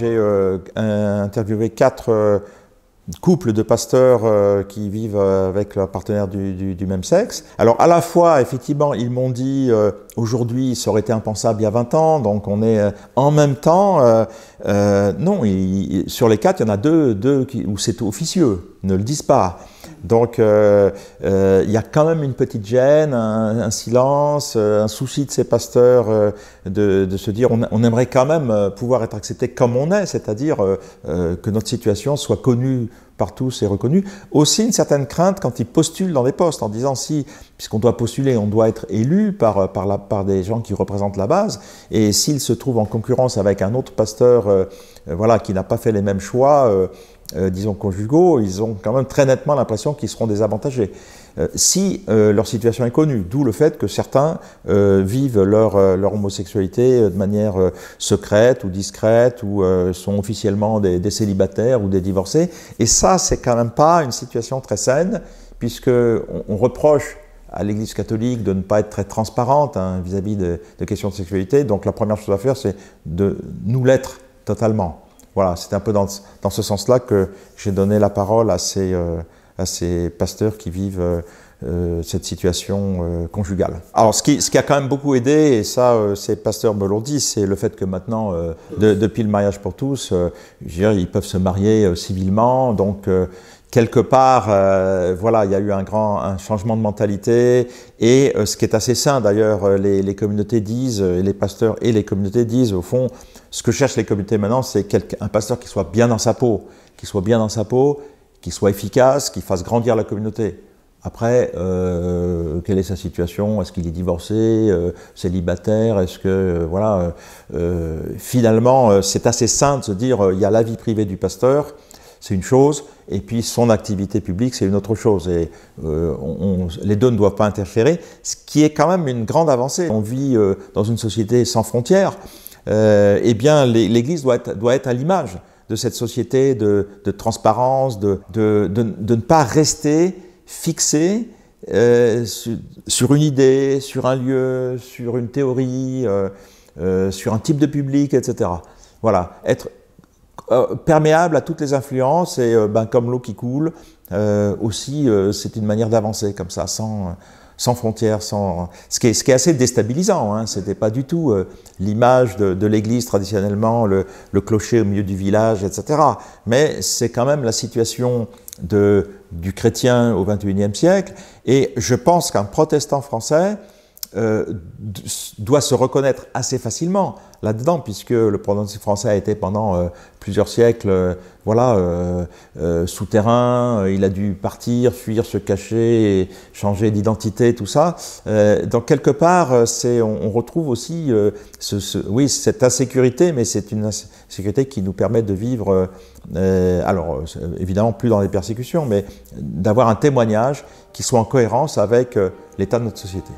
j'ai euh, interviewé quatre euh, couples de pasteurs euh, qui vivent avec leur partenaire du, du, même sexe. Alors à la fois, effectivement, ils m'ont dit, aujourd'hui, ça aurait été impensable il y a 20 ans, donc on est en même temps. non, sur les quatre, il y en a deux, deux qui, où c'est officieux, ne le disent pas. Donc, euh, euh, il euh, y a quand même une petite gêne, un, silence, euh, un souci de ces pasteurs de, se dire on, aimerait quand même pouvoir être accepté comme on est, c'est-à-dire que notre situation soit connue par tous et reconnue. Aussi, une certaine crainte quand ils postulent dans des postes en disant si, puisqu'on doit postuler, on doit être élu par, par, la, par des gens qui représentent la base, et s'ils se trouvent en concurrence avec un autre pasteur voilà, qui n'a pas fait les mêmes choix, euh, disons, conjugaux, ils ont quand même très nettement l'impression qu'ils seront désavantagés. Euh, si euh, leur situation est connue, d'où le fait que certains vivent leur, homosexualité de manière secrète ou discrète, ou sont officiellement des, célibataires ou des divorcés. Et ça, c'est quand même pas une situation très saine, puisque reproche à l'Église catholique de ne pas être très transparente hein, vis-à-vis des questions de sexualité. Donc la première chose à faire, c'est de nous l'être totalement. Voilà, c'est un peu dans, dans ce sens-là que j'ai donné la parole à ces, euh, à ces pasteurs qui vivent euh, euh, cette situation euh, conjugale. Alors ce qui, a quand même beaucoup aidé, et ça euh, c'est Pasteur me l'ont dit, c'est le fait que maintenant, depuis le mariage pour tous, ils peuvent se marier civilement, donc quelque part, voilà, il y a eu un grand changement de mentalité et ce qui est assez sain d'ailleurs, les, les, communautés disent, et les pasteurs et les communautés disent, au fond, ce que cherchent les communautés maintenant, c'est un pasteur qui soit bien dans sa peau, qui soit bien dans sa peau, qui soit efficace, qui fasse grandir la communauté. Après, euh, quelle est sa situation Est-ce qu'il est divorcé, euh, célibataire Est-ce que euh, voilà Finalement, c'est assez sain de se dire il y a la vie privée du pasteur, c'est une chose, et puis son activité publique, c'est une autre chose. Et les deux ne doivent pas interférer, ce qui est quand même une grande avancée. On vit dans une société sans frontières. eh bien, l'Église doit être, à l'image de cette société de, transparence, de, ne pas rester Fixer euh, sur, une idée, sur un lieu, sur une théorie, euh, euh, sur un type de public, etc. Voilà, être perméable à toutes les influences et ben, comme l'eau qui coule, aussi c'est une manière d'avancer comme ça, sans, sans frontières, sans ce qui est, assez déstabilisant. Hein. C'était pas du tout euh, l'image de, l'Église traditionnellement, le, clocher au milieu du village, etc. Mais c'est quand même la situation du chrétien au XXIe siècle. Et je pense qu'un protestant français euh, doit se reconnaître assez facilement là-dedans, puisque le pronostic français a été pendant euh, plusieurs siècles, euh, voilà, euh, souterrain, il a dû partir, fuir, se cacher, et changer d'identité, tout ça. donc quelque part, c'est, on, retrouve aussi, ce, ce, oui, cette insécurité, mais c'est une insécurité qui nous permet de vivre, alors évidemment plus dans les persécutions, mais d'avoir un témoignage qui soit en cohérence avec l'état de notre société.